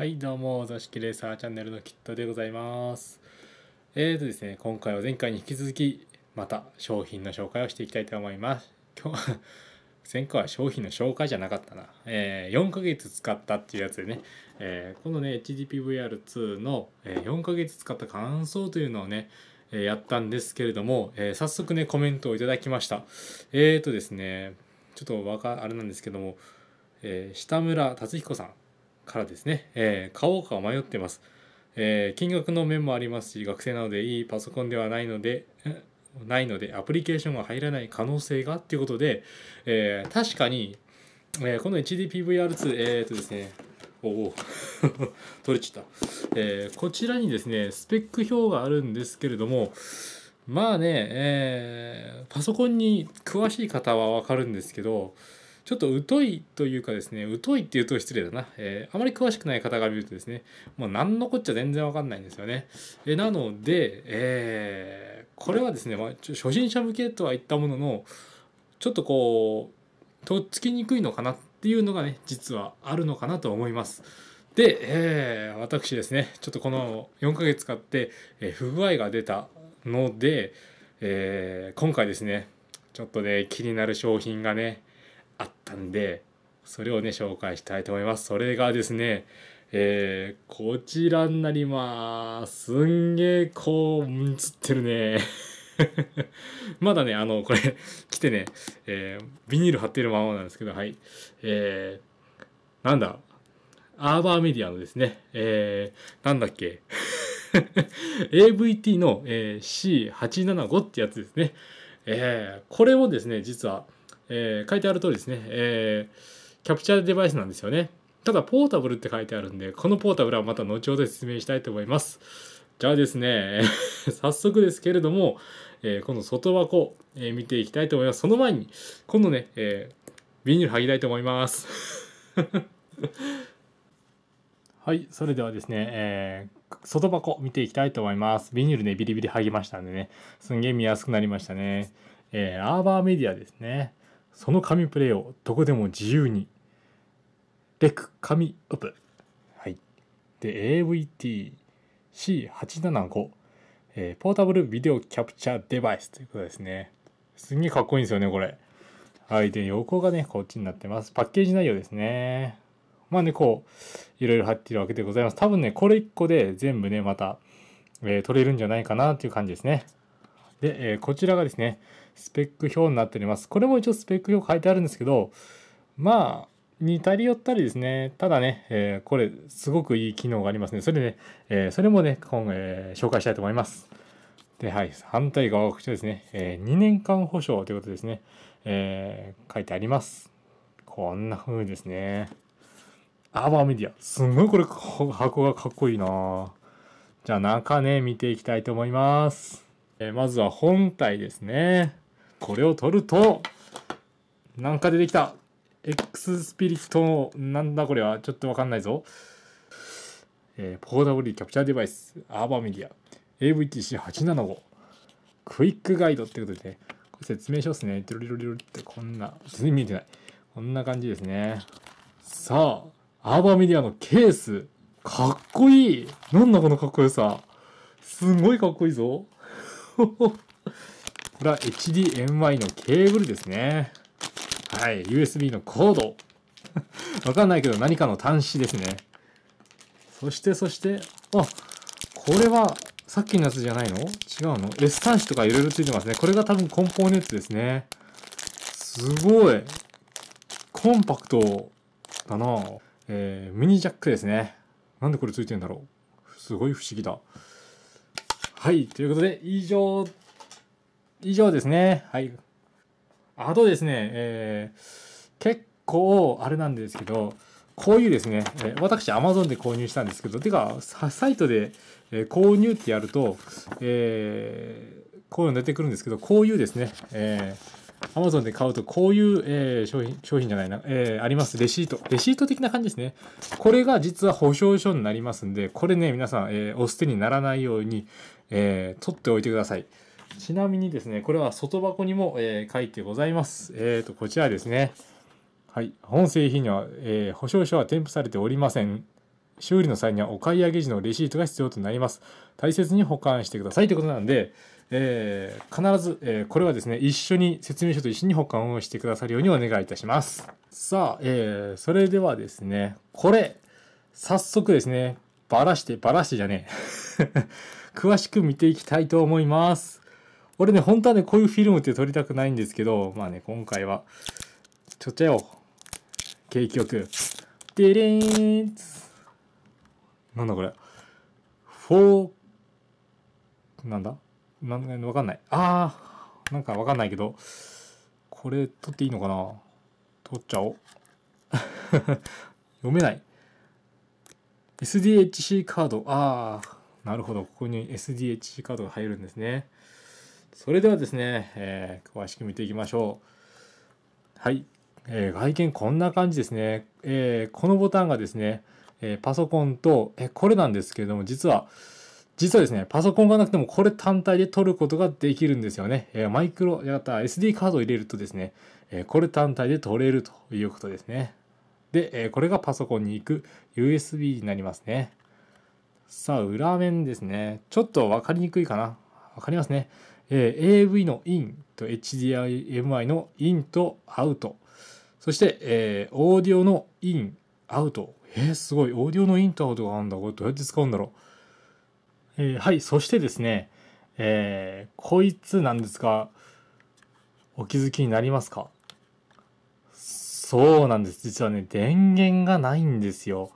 はいどうも座敷レーサーチャンネルのキットでございますえーとですね今回は前回に引き続きまた商品の紹介をしていきたいと思います今日 前回は商品の紹介じゃなかったな、えー、4ヶ月使ったっていうやつでね、えー、このね HDPVR2 の4ヶ月使った感想というのをねやったんですけれども、えー、早速ねコメントをいただきましたえーとですねちょっとわかあれなんですけども、えー、下村達彦さんからですね、えー、買おうか迷ってます、えー、金額の面もありますし学生なのでいいパソコンではないのでないのでアプリケーションが入らない可能性がっていうことで、えー、確かに、えー、この HDPVR2 えっ、とですねおお 取れちゃった、えー、こちらにですねスペック表があるんですけれどもまあね、えー、パソコンに詳しい方は分かるんですけどちょっと疎いというかですね、疎いっていうと失礼だな。えー、あまり詳しくない方が見るとですね、もう何のこっちゃ全然わかんないんですよね。えなので、えー、これはですね、まあ、初心者向けとは言ったものの、ちょっとこう、とっつきにくいのかなっていうのがね、実はあるのかなと思います。で、えー、私ですね、ちょっとこの4ヶ月使って、え不具合が出たので、えー、今回ですね、ちょっとね、気になる商品がね、あったんでそれをね紹介したいと思いますそれがですねえー、こちらになりますすんげえこう映ってるね まだねあのこれ来てね、えー、ビニール貼ってるままなんですけどはいえー、なんだアーバーメディアのですね、えー、なんだっけ AVT の、えー、C875 ってやつですね。えー、これもですね、実は、えー、書いてある通りですね、えー、キャプチャーデバイスなんですよね。ただ、ポータブルって書いてあるんで、このポータブルはまた後ほど説明したいと思います。じゃあですね、早速ですけれども、えー、この外箱、え見ていきたいと思います。その前に、今度ね、えビニール剥ぎたいと思います。はい、それではですね、えー、外箱見ていきたいと思います。ビニールね、ビリビリ剥ぎましたんでね、すんげえ見やすくなりましたね。えー、アーバーメディアですね。その紙プレイをどこでも自由にレク紙オプはいで AVTC875、えー、ポータブルビデオキャプチャーデバイスということですねすんげえかっこいいんですよねこれはいで横がねこっちになってますパッケージ内容ですねまあねこういろいろ入っているわけでございます多分ねこれ1個で全部ねまた、えー、取れるんじゃないかなという感じですねで、えー、こちらがですねスペック表になっております。これも一応スペック表書いてあるんですけど、まあ、似たり寄ったりですね。ただね、えー、これ、すごくいい機能がありますね。それでね、えー、それもね、今、えー、紹介したいと思います。で、はい、反対側、こちらですね、え2年間保証ということですね、え書いてあります。こんな風ですね。アーバーメディア。すんごいこれ、箱がかっこいいなじゃあ、中ね、見ていきたいと思います。えまずは本体ですね。これを取ると、なんか出てきた。X スピリットの、なんだこれは、ちょっとわかんないぞ。えー、ポーダブルキャプチャーデバイス、アーバーメディア、AVTC875、クイックガイドってことでね、これ説明書ますね。テロリルリルって、こんな、全然見えてない。こんな感じですね。さあ、アーバーメディアのケース、かっこいいなんだこのかっこよさ。すごいかっこいいぞ。これは HDMI のケーブルですね。はい。USB のコード。わかんないけど何かの端子ですね。そして、そして、あ、これはさっきのやつじゃないの違うの ?S 端子とかいろいろついてますね。これが多分コンポーネントですね。すごい。コンパクトだなえー、ミニジャックですね。なんでこれついてんだろうすごい不思議だ。はい。ということで、以上以上ですね。はい。あとですね、えー、結構、あれなんですけど、こういうですね、えー、私 Amazon で購入したんですけど、てか、サイトで、えー、購入ってやると、えー、こういうの出てくるんですけど、こういうですね、えー、Amazon で買うとこういう、えー、商品、商品じゃないな、えー、あります。レシート。レシート的な感じですね。これが実は保証書になりますんで、これね、皆さん、えー、お捨てにならないように、えー、取っておいてください。ちなみにですね、これは外箱にも、えー、書いてございます。えっ、ー、と、こちらですね。はい。本製品には、えー、保証書は添付されておりません。修理の際にはお買い上げ時のレシートが必要となります。大切に保管してくださいということなんで、えー、必ず、えー、これはですね、一緒に、説明書と一緒に保管をしてくださるようにお願いいたします。さあ、えー、それではですね、これ、早速ですね、ばらして、ばらしてじゃねえ。詳しく見ていきたいと思います。俺ね、本当はね、こういうフィルムって撮りたくないんですけど、まあね、今回は、ちょっちゃよ。景気よく。でレーんなんだこれ。フォー、なんだなんわかんない。あー、なんかわかんないけど、これ撮っていいのかな撮っちゃおう。読めない。SDHC カード。ああ、なるほど。ここに SDHC カードが入るんですね。それではですね、えー、詳しく見ていきましょう。はい、えー、外見こんな感じですね。えー、このボタンがですね、えパソコンと、えこれなんですけれども、実は、実はですね、パソコンがなくてもこれ単体で取ることができるんですよね。えマイクロ、やった SD カードを入れるとですね、えこれ単体で取れるということですね。で、えこれがパソコンに行く USB になりますね。さあ、裏面ですね。ちょっと分かりにくいかな。分かりますね。えー、AV の in と HDMI の in と out そして、えー、オーディオの in、out えー、すごいオーディオのインとアウトがあるんだこれどうやって使うんだろう、えー、はいそしてですねえー、こいつなんですがお気づきになりますかそうなんです実はね電源がないんですよ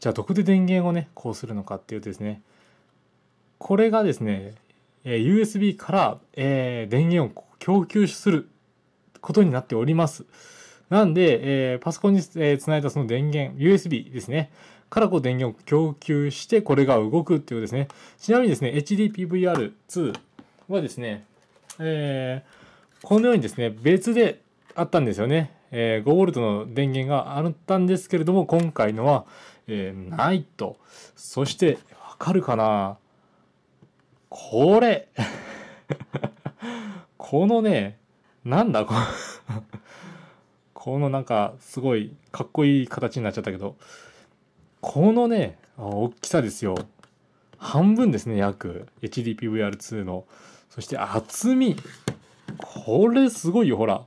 じゃあどこで電源をねこうするのかっていうとですねこれがですねえー、USB から、えー、電源を供給することになっております。なんで、えー、パソコンに、えー、つないだその電源、USB ですね。からこう電源を供給して、これが動くっていうことですね。ちなみにですね、HDPVR2 はですね、えー、このようにですね、別であったんですよね。えー、5V の電源があったんですけれども、今回のは、えー、ないと。そして、わかるかなこれこのね、なんだこのこのなんかすごいかっこいい形になっちゃったけど、このね、大きさですよ。半分ですね、約。HDPVR2 の。そして厚み。これすごいよ、ほら。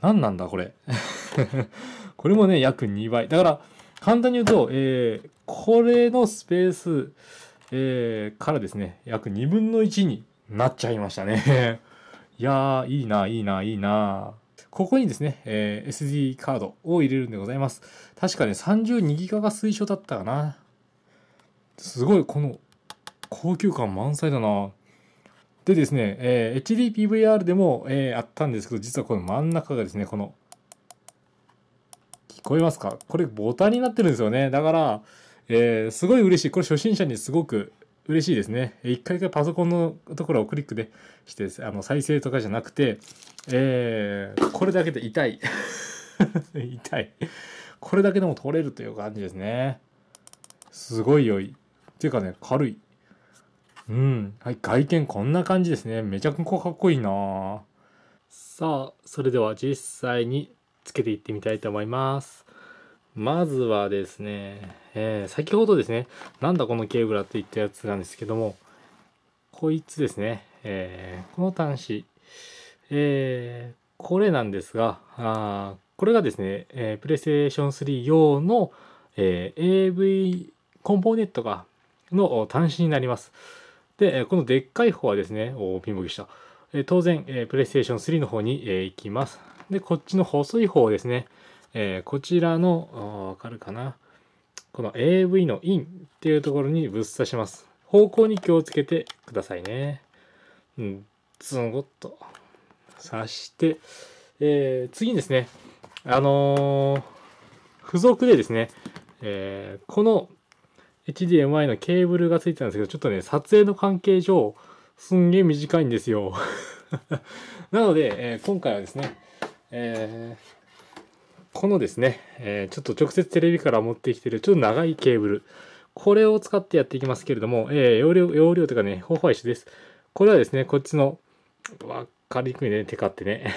何なんだ、これ。これもね、約2倍。だから、簡単に言うと、えー、これのスペース、えー、からですね、約2分の1になっちゃいましたね。いやー、いいな、いいな、いいな。ここにですね、えー、SD カードを入れるんでございます。確かね、32ギガが推奨だったかな。すごい、この、高級感満載だな。でですね、えー、HDPVR でも、えー、あったんですけど、実はこの真ん中がですね、この、聞こえますかこれボタンになってるんですよね。だから、えー、すごい嬉しい。これ初心者にすごく嬉しいですね。一回一回パソコンのところをクリックでして、あの再生とかじゃなくて、えー、これだけで痛い。痛い。これだけでも取れるという感じですね。すごい良い。っていうかね、軽い。うん。はい、外見こんな感じですね。めちゃくちゃかっこいいなさあ、それでは実際につけていってみたいと思います。まずはですね、えー、先ほどですね、なんだこのケーブラって言ったやつなんですけども、こいつですね、えー、この端子、えー、これなんですが、あこれがですね、えー、プレイステーション3用の、えー、AV コンポーネントがの端子になります。で、このでっかい方はですね、おピンボギした。えー、当然、えー、プレイステーション3の方に、えー、行きます。で、こっちの細い方ですね、えー、こちらのわかるかなこの AV のインっていうところにぶっ刺します方向に気をつけてくださいねうんズゴッと刺して、えー、次にですねあのー、付属でですね、えー、この HDMI のケーブルが付いてたんですけどちょっとね撮影の関係上すんげえ短いんですよ なので、え今回はですね、えーこのですね、えー、ちょっと直接テレビから持ってきてるちょっと長いケーブル。これを使ってやっていきますけれども、えー、容量、容量というかね、方法は一緒です。これはですね、こっちの、わかりにくいね、テカってね。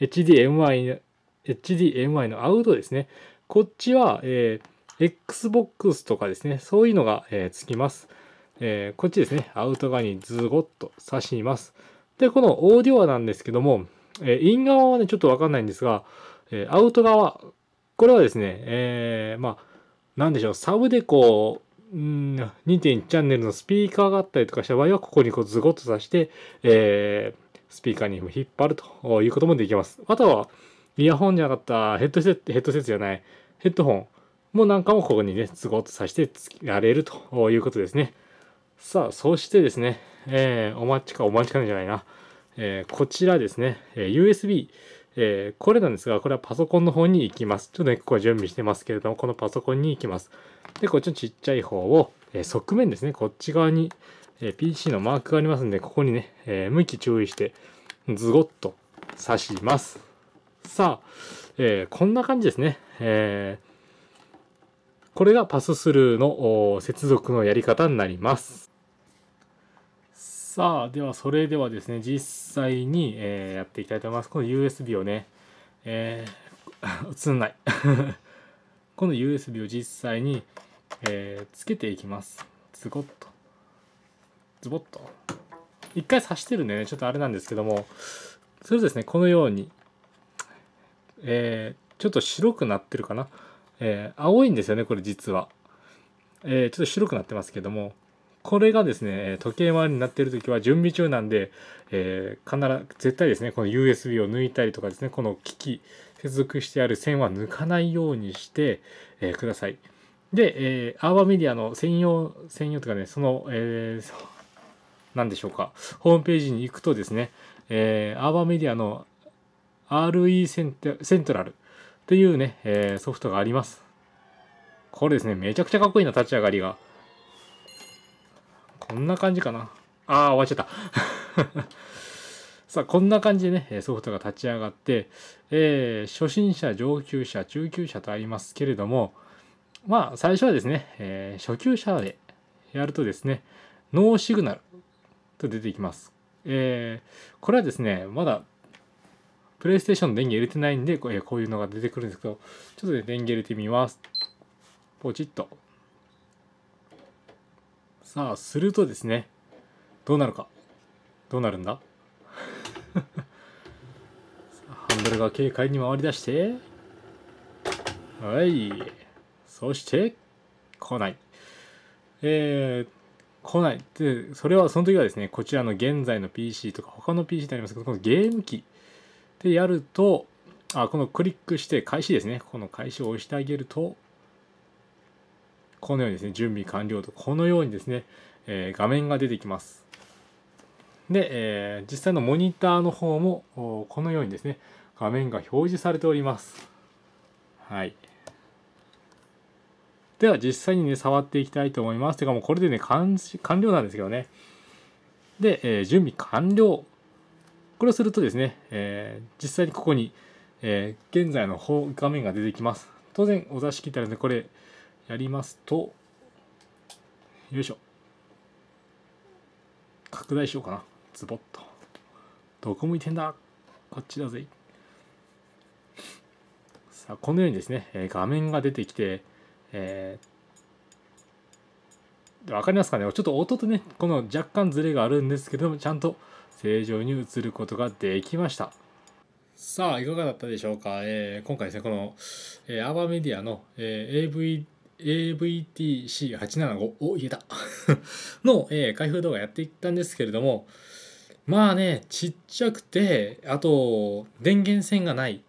HDMI、HDMI のアウトですね。こっちは、えー、Xbox とかですね、そういうのが、えー、つきます。えー、こっちですね、アウト側にズゴッと差します。で、このオーディオアなんですけども、えイン側はね、ちょっとわかんないんですが、えアウト側、これはですね、えー、まあ、なんでしょう、サブでこう、ん2.1チャンネルのスピーカーがあったりとかした場合は、ここにこうズゴッとさして、えー、スピーカーに引っ張るということもできます。あとは、イヤホンじゃなかったヘッドセット、ヘッドセットじゃない、ヘッドホンもなんかもここにね、ズゴッとさしてつけられるということですね。さあ、そしてですね、えー、お待ちかお待ちかねじゃないな。えー、こちらですね、え USB。えー、これなんですが、これはパソコンの方に行きます。ちょっとね、ここは準備してますけれども、このパソコンに行きます。で、こっちのちっちゃい方を、えー、側面ですね、こっち側に、え PC のマークがありますんで、ここにね、え向き注意して、ズゴッと刺します。さあ、えこんな感じですね。えこれがパススルーの接続のやり方になります。さあ、ではそれではですね、実際に、えー、やっていきたいと思います。この USB をね、えー、映 んない。この USB を実際に、えー、つけていきます。ズコッと。ズボッと。一回刺してるんでね、ちょっとあれなんですけども、それですね、このように、えー、ちょっと白くなってるかな。えー、青いんですよね、これ実は。えー、ちょっと白くなってますけども、これがですね、時計回りになっている時は準備中なんで、えー、必ず、絶対ですね、この USB を抜いたりとかですね、この機器、接続してある線は抜かないようにして、えー、ください。で、えー、アーバーメディアの専用、専用というかね、その、えー、何でしょうか、ホームページに行くとですね、えー、アーバーメディアの RE セントセントラルというね、えー、ソフトがあります。これですね、めちゃくちゃかっこいいな、立ち上がりが。こんな感じかな。ああ、終わっちゃった。さあ、こんな感じでね、ソフトが立ち上がって、えー、初心者、上級者、中級者とありますけれども、まあ、最初はですね、えー、初級者でやるとですね、ノーシグナルと出てきます。えー、これはですね、まだ、プレイステーションの電源入れてないんで、こういうのが出てくるんですけど、ちょっとね、電源入れてみます。ポチッと。さあするとですねどうなるかどうなるんだ ハンドルが軽快に回り出してはいそして来ないえー、来ないでそれはその時はですねこちらの現在の PC とか他の PC でありますけどこのゲーム機でやるとあこのクリックして開始ですねこの開始を押してあげるとこのようにですね、準備完了と、このようにですね、えー、画面が出てきます。で、えー、実際のモニターの方も、このようにですね、画面が表示されております。はい。では実際にね、触っていきたいと思います。てかもうこれでね、完了なんですけどね。で、えー、準備完了。これをするとですね、えー、実際にここに、えー、現在の方画面が出てきます。当然お座敷ってあるんで、これ、やりますとよいしょ拡大しようかなズボッとどこ向いてんだこっちだぜさあこのようにですね、え画面が出てきて、えー、分かりますかねちょっと音とねこの若干ズレがあるんですけどもちゃんと正常に映ることができましたさあいかがだったでしょうか、えー、今回ですねこの、えー、アーバーメディアの、えー、AV AVTC875 を言えた の、えー、開封動画やっていったんですけれどもまあねちっちゃくてあと電源線がない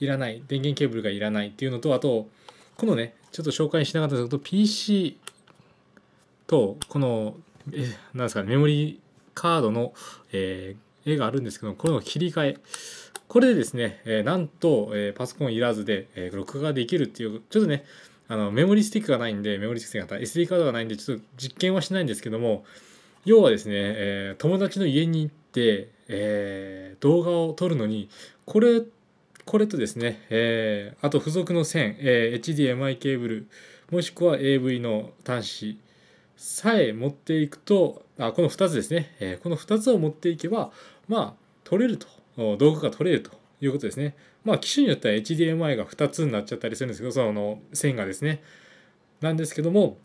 いらない電源ケーブルがいらないっていうのとあとこのねちょっと紹介しなかったですけど PC とこのえなんですかねメモリーカードの、えー、絵があるんですけどこの切り替えこれでですね、えー、なんと、えー、パソコンいらずで、え録画できるっていうちょっとねあのメモリスティックがないんでメモリスティックが SD カードがないんでちょっと実験はしないんですけども要はですね、えー、友達の家に行って、えー、動画を撮るのにこれこれとですね、えー、あと付属の線、え HDMI ケーブルもしくは AV の端子さえ持っていくとあこの2つですね、えこの2つを持っていけばまあ撮れると道具が撮れるということですねまあ機種によっては HDMI が2つになっちゃったりするんですけどその線がですねなんですけども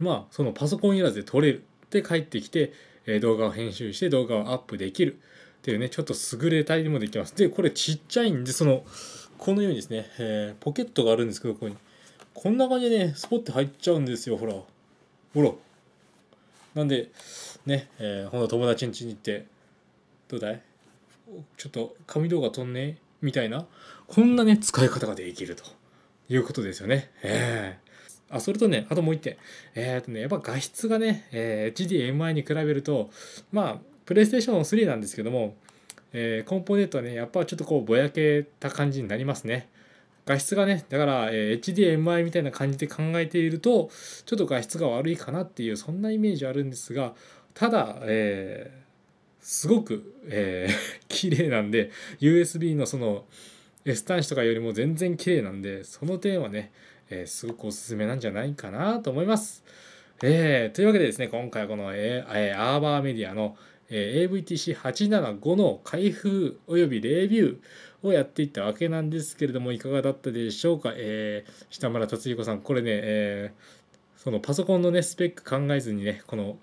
まあそのパソコンいらずで撮れるで帰ってきて、え動画を編集して動画をアップできるっていうねちょっと優れたりもできますでこれちっちゃいんでそのこのようにですね、えー、ポケットがあるんですけどここにこんな感じでねスポッて入っちゃうんですよほらほらなんでね、えー、ほんと友達ん家に行ってどうだいちょっと紙動画撮んねみたいな、こんなね、使い方ができるということですよね。えーあ、それとね、あともう一点。えっ、ー、とね、やっぱ画質がね、えー、HDMI に比べると、まあ、プレイステーション3なんですけども、えー、コンポーネントはね、やっぱちょっとこう、ぼやけた感じになりますね。画質がね、だから、え HDMI みたいな感じで考えていると、ちょっと画質が悪いかなっていう、そんなイメージあるんですが、ただ、えすごく、えー、綺麗なんで USB のその S 端子とかよりも全然綺麗なんでその点はね、えー、すごくおすすめなんじゃないかなと思います。えー、というわけでですね今回はこの、ええアーバーメディアの、え AVTC875 の開封およびレビューをやっていったわけなんですけれどもいかがだったでしょうか、えー、下村達彦さんこれね、えそのパソコンのねスペック考えずにねこの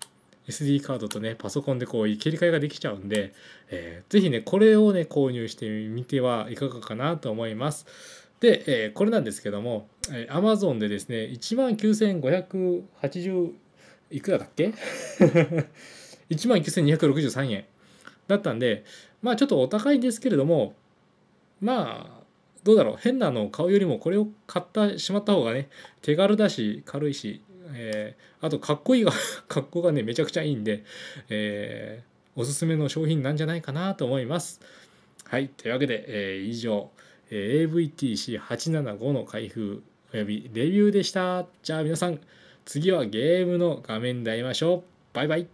SD カードとね、パソコンでこう切り替えができちゃうんで、えー、ぜひね、これをね、購入してみてはいかがかなと思います。で、えー、これなんですけども、え Amazon でですね、19,580いくらだっけ ?19,263 円だったんで、まあちょっとお高いですけれども、まあ、どうだろう変なのを買うよりもこれを買ったしまった方がね手軽だし軽いしえー、あとかっこいいが格好 がねめちゃくちゃいいんで、えー、おすすめの商品なんじゃないかなと思いますはいというわけで、えー、以上、え AVTC875 の開封およびレビューでしたじゃあ皆さん次はゲームの画面で会いましょうバイバイ